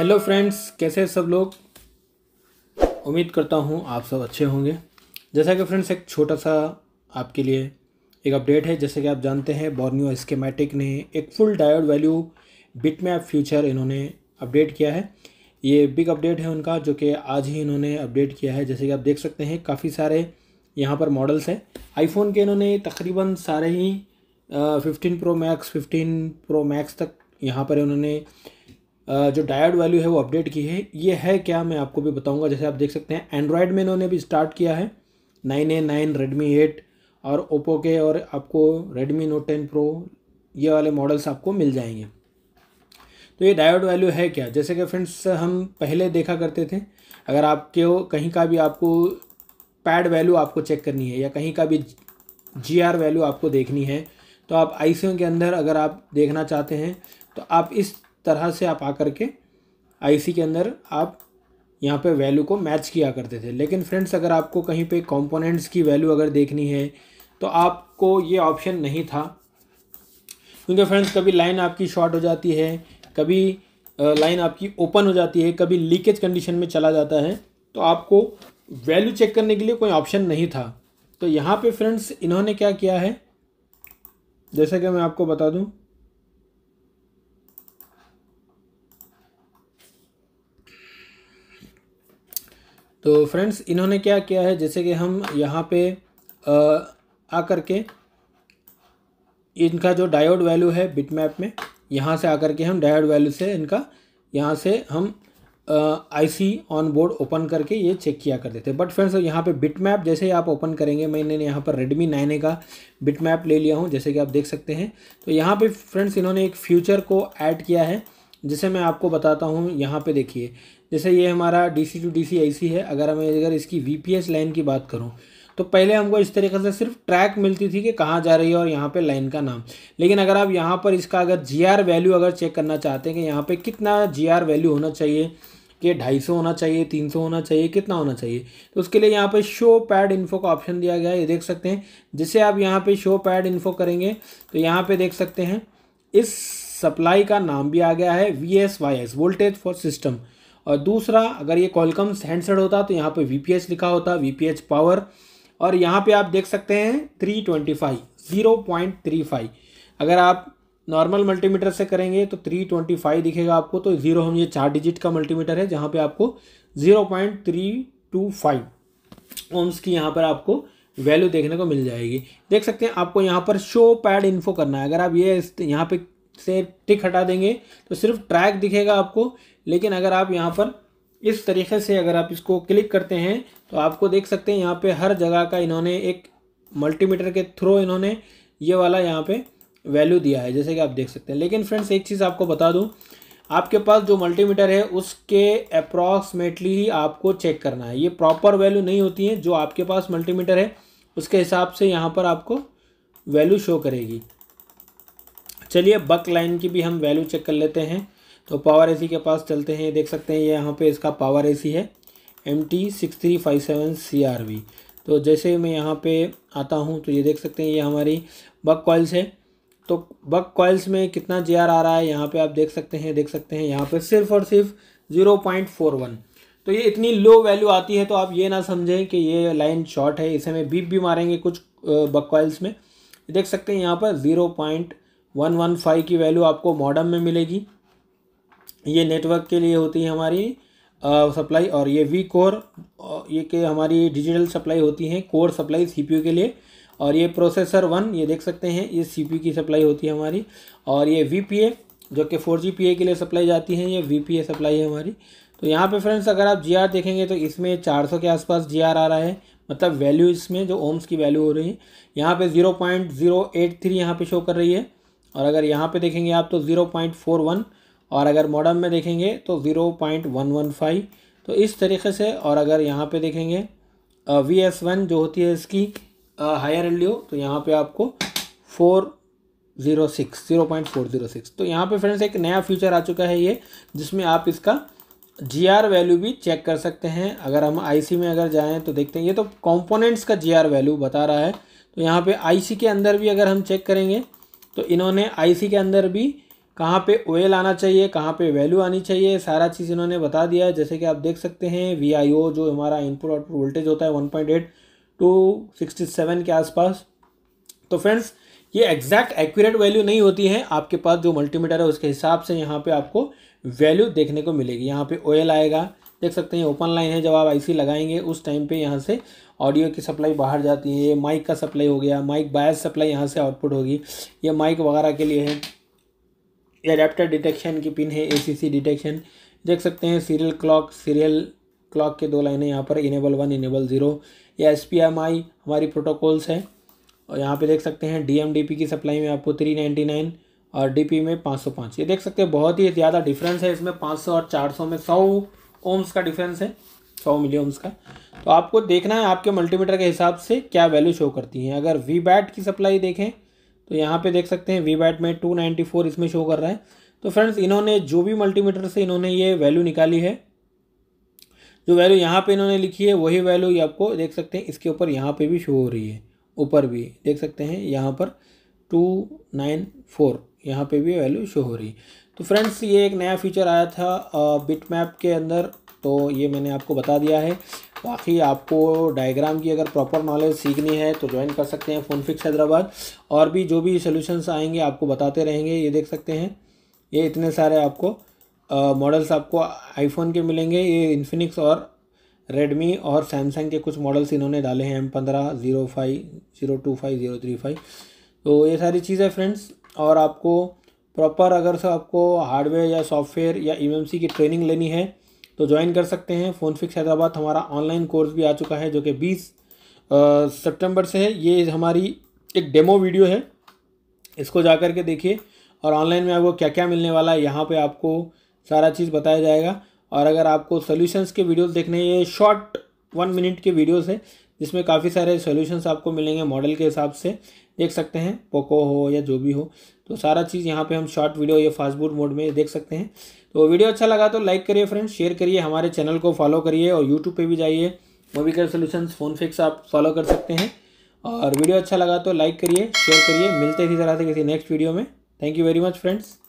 hello friends कैसे हैं सब लोग उम्मीद करता हूँ आप सब अच्छे होंगे जैसा कि फ्रेंड्स एक छोटा सा आपके लिए एक अपडेट है जैसे कि आप जानते हैं बॉर्नियो स्केमेटिक ने एक full diode value bitmap future इन्होंने अपडेट किया है ये बिग अपडेट है उनका जो कि आज ही इन्होंने अपडेट किया है जैसे कि आप देख सकते हैं काफ़ी सारे यहाँ पर मॉडल्स हैं आईफोन के इन्होंने तकरीबन सारे ही fifteen pro max fifteen pro max तक यहाँ पर इन्होंने जो डायड वैल्यू है वो अपडेट की है ये है क्या मैं आपको भी बताऊंगा जैसे आप देख सकते हैं एंड्रॉयड में इन्होंने भी स्टार्ट किया है nine A nine Redmi eight और ओप्पो के और आपको रेडमी नोट टेन प्रो ये वाले मॉडल्स आपको मिल जाएंगे तो ये डायोड वैल्यू है क्या जैसे कि फ्रेंड्स हम पहले देखा करते थे अगर आपके कहीं का भी आपको पैड वैल्यू आपको चेक करनी है या कहीं का भी जी वैल्यू आपको देखनी है तो आप आई के अंदर अगर आप देखना चाहते हैं तो आप इस तरह से आप आकर के आईसी के अंदर आप यहाँ पे वैल्यू को मैच किया करते थे लेकिन फ्रेंड्स अगर आपको कहीं पे कंपोनेंट्स की वैल्यू अगर देखनी है तो आपको ये ऑप्शन नहीं था क्योंकि फ्रेंड्स कभी लाइन आपकी शॉर्ट हो जाती है कभी लाइन आपकी ओपन हो जाती है कभी लीकेज कंडीशन में चला जाता है तो आपको वैल्यू चेक करने के लिए कोई ऑप्शन नहीं था तो यहाँ पे फ्रेंड्स इन्होंने क्या किया है जैसा कि मैं आपको बता दूँ तो फ्रेंड्स इन्होंने क्या किया है जैसे कि हम यहाँ पे आकर के इनका जो डायोड वैल्यू है बिट मैप में यहाँ से आकर के हम डायोड वैल्यू से इनका यहाँ से हम आईसी ऑन बोर्ड ओपन करके ये चेक किया करते थे बट फ्रेंड्स यहाँ पे मैप जैसे ही आप ओपन करेंगे मैंने यहाँ पर रेडमी नाइन ए का मैप ले लिया हूँ जैसे कि आप देख सकते हैं तो यहाँ पे फ्रेंड्स इन्होंने एक फ्यूचर को ऐड किया है जिसे मैं आपको बताता हूँ यहाँ पे देखिए जैसे ये हमारा D C to D C I C है अगर हमें अगर इसकी वी पी एस लाइन की बात करूँ तो पहले हमको इस तरीके से सिर्फ ट्रैक मिलती थी कि कहाँ जा रही है और यहाँ पे लाइन का नाम लेकिन अगर आप यहाँ पर इसका अगर जी आर वैल्यू अगर चेक करना चाहते हैं कि यहाँ पे कितना जी आर वैल्यू होना चाहिए कि ढाई सौ होना चाहिए तीन सौ होना चाहिए कितना होना चाहिए तो उसके लिए यहाँ पे शो पैड इन्फो का ऑप्शन दिया गया है ये देख सकते हैं जिसे आप यहाँ पर शो पैड इन्फो करेंगे तो यहाँ पर देख सकते हैं इस सप्लाई का नाम भी आ गया है V S Y S voltage for system और दूसरा अगर ये कॉलकम्स हैंडसेट होता तो यहाँ पे वी लिखा होता वी पावर और यहाँ पे आप देख सकते हैं three twenty five zero point three five अगर आप नॉर्मल मल्टीमीटर से करेंगे तो थ्री ट्वेंटी फाइव दिखेगा आपको तो ज़ीरो हम ये चार डिजिट का मल्टीमीटर है जहाँ पे आपको zero point three two five ohms की यहाँ पर आपको वैल्यू देखने को मिल जाएगी देख सकते हैं आपको यहाँ पर शो पैड इन्फो करना है अगर आप ये यहाँ पे से टिक हटा देंगे तो सिर्फ ट्रैक दिखेगा आपको लेकिन अगर आप यहाँ पर इस तरीके से अगर आप इसको क्लिक करते हैं तो आपको देख सकते हैं यहाँ पे हर जगह का इन्होंने एक मल्टीमीटर के थ्रू इन्होंने ये वाला यहाँ पे वैल्यू दिया है जैसे कि आप देख सकते हैं लेकिन फ्रेंड्स एक चीज़ आपको बता दूँ आपके पास जो मल्टीमीटर है उसके अप्रॉक्सीमेटली ही आपको चेक करना है ये प्रॉपर वैल्यू नहीं होती है जो आपके पास मल्टीमीटर है उसके हिसाब से यहाँ पर आपको वैल्यू शो करेगी चलिए बक लाइन की भी हम वैल्यू चेक कर लेते हैं तो पावर एसी के पास चलते हैं देख सकते हैं ये यहाँ पे इसका पावर एसी है M T six three five seven C R V तो जैसे मैं यहाँ पे आता हूँ तो ये देख सकते हैं ये हमारी बक कॉइल्स है तो बक कॉइल्स में कितना जे आ रहा है यहाँ पे आप देख सकते हैं देख सकते हैं यहाँ पे सिर्फ और सिर्फ ज़ीरो पॉइंट फोर वन तो ये इतनी लो वैल्यू आती है तो आप ये ना समझें कि ये लाइन शॉर्ट है इसे में बीप भी मारेंगे कुछ बक कॉइल्स में देख सकते हैं यहाँ पर zero point one one five की वैल्यू आपको मॉडम में मिलेगी ये नेटवर्क के लिए होती है हमारी सप्लाई और ये वी कोर ये के हमारी डिजिटल सप्लाई होती है कोर सप्लाई सीपीयू के लिए और ये प्रोसेसर वन ये देख सकते हैं ये सीपीयू की सप्लाई होती है हमारी और ये वीपीए जो कि फोर जी के लिए सप्लाई जाती है ये वीपीए सप्लाई है हमारी तो यहाँ पे फ्रेंड्स अगर आप जीआर देखेंगे तो इसमें 400 के आसपास जीआर आ रहा है मतलब वैल्यू इसमें जो ओम्स की वैल्यू हो रही है यहाँ पे 0.083 पॉइंट यहाँ पे शो कर रही है और अगर यहाँ पे देखेंगे आप तो 0.41 और अगर मॉडम में देखेंगे तो zero point one one five तो इस तरीके से और अगर यहाँ पे देखेंगे वी एस वन जो होती है इसकी हायर वैल्यू तो यहाँ पे आपको four zero six zero point four zero six तो यहाँ पे फ्रेंड्स एक नया फीचर आ चुका है ये जिसमें आप इसका जी आर वैल्यू भी चेक कर सकते हैं अगर हम आई सी में अगर जाएँ तो देखते हैं ये तो कॉम्पोनेंट्स का जी आर वैल्यू बता रहा है तो यहाँ पर आई सी के अंदर भी अगर हम चेक करेंगे तो इन्होंने आई सी के अंदर भी कहाँ पे ओएल आना चाहिए कहाँ पे वैल्यू आनी चाहिए सारा चीज़ इन्होंने बता दिया है जैसे कि आप देख सकते हैं वी जो हमारा इनपुट आउटपुट वोल्टेज होता है one point eight two sixty seven के आसपास तो फ्रेंड्स ये एग्जैक्ट एक्यूरेट वैल्यू नहीं होती है आपके पास जो मल्टीमीटर है उसके हिसाब से यहाँ पे आपको वैल्यू देखने को मिलेगी यहाँ पे ओएल आएगा देख सकते हैं ओपन लाइन है जब आप आईसी लगाएंगे उस टाइम पे यहाँ से ऑडियो की सप्लाई बाहर जाती है ये माइक का सप्लाई हो गया माइक बायस सप्लाई यहाँ से आउटपुट होगी ये माइक वगैरह के लिए है एडेप्टर डिटेक्शन की पिन है एसीसी डिटेक्शन देख सकते हैं सीरियल क्लॉक सीरियल क्लॉक के दो लाइनें यहाँ पर इनेबल वन इनेबल ज़ीरो या एस हमारी प्रोटोकॉल्स है और यहाँ पे देख सकते हैं डी की सप्लाई में आपको थ्री नाइन्टी नाइन और डी में पाँच सौ पाँच ये देख सकते हैं बहुत ही ज़्यादा डिफरेंस है इसमें पाँच सौ और चार सौ में सौ ओम्स का डिफरेंस है सौ मिली ओम्स का तो आपको देखना है आपके मल्टीमीटर के हिसाब से क्या वैल्यू शो करती हैं अगर वी बैट की सप्लाई देखें तो यहाँ पे देख सकते हैं वी बैट में 294 इसमें शो कर रहा है तो फ्रेंड्स इन्होंने जो भी मल्टीमीटर से इन्होंने ये वैल्यू निकाली है जो वैल्यू यहाँ पे इन्होंने लिखी है वही वैल्यू ये आपको देख सकते हैं इसके ऊपर यहाँ पे भी शो हो रही है ऊपर भी देख सकते हैं यहाँ पर टू नाइन फोर यहाँ पर भी वैल्यू शो हो रही है तो फ्रेंड्स ये एक नया फीचर आया था बिट मैप के अंदर तो ये मैंने आपको बता दिया है बाकी आपको डायग्राम की अगर प्रॉपर नॉलेज सीखनी है तो ज्वाइन कर सकते हैं फ़ोन फिक्स हैदराबाद और भी जो भी सोल्यूशंस आएंगे आपको बताते रहेंगे ये देख सकते हैं ये इतने सारे आपको मॉडल्स आपको आईफोन के मिलेंगे ये इन्फिनिक्स और रेडमी और सैमसंग के कुछ मॉडल्स इन्होंने डाले हैं एम पंद्रह zero five zero two five zero three five तो ये सारी चीज़ें फ्रेंड्स और आपको प्रॉपर अगर से आपको हार्डवेयर या सॉफ्टवेयर या ई की ट्रेनिंग लेनी है तो ज्वाइन कर सकते हैं फ़ोन फिक्स हैदराबाद हमारा ऑनलाइन कोर्स भी आ चुका है जो कि बीस सितंबर से है ये हमारी एक डेमो वीडियो है इसको जा कर के देखिए और ऑनलाइन में आपको क्या क्या मिलने वाला है यहाँ पे आपको सारा चीज़ बताया जाएगा और अगर आपको सोल्यूशंस के वीडियोस देखने ये शॉर्ट वन मिनट के वीडियोस है जिसमें काफ़ी सारे सोल्यूशंस आपको मिलेंगे मॉडल के हिसाब से देख सकते हैं पोको हो या जो भी हो तो सारा चीज़ यहाँ पे हम शॉर्ट वीडियो या फास्ट मोड में देख सकते हैं तो वीडियो अच्छा लगा तो लाइक करिए फ्रेंड्स शेयर करिए हमारे चैनल को फॉलो करिए और यूट्यूब पर भी जाइए Mobi care solution phone fix आप फॉलो कर सकते हैं और वीडियो अच्छा लगा तो लाइक करिए शेयर करिए मिलते इसी तरह से किसी नेक्स्ट वीडियो में thank you very much friends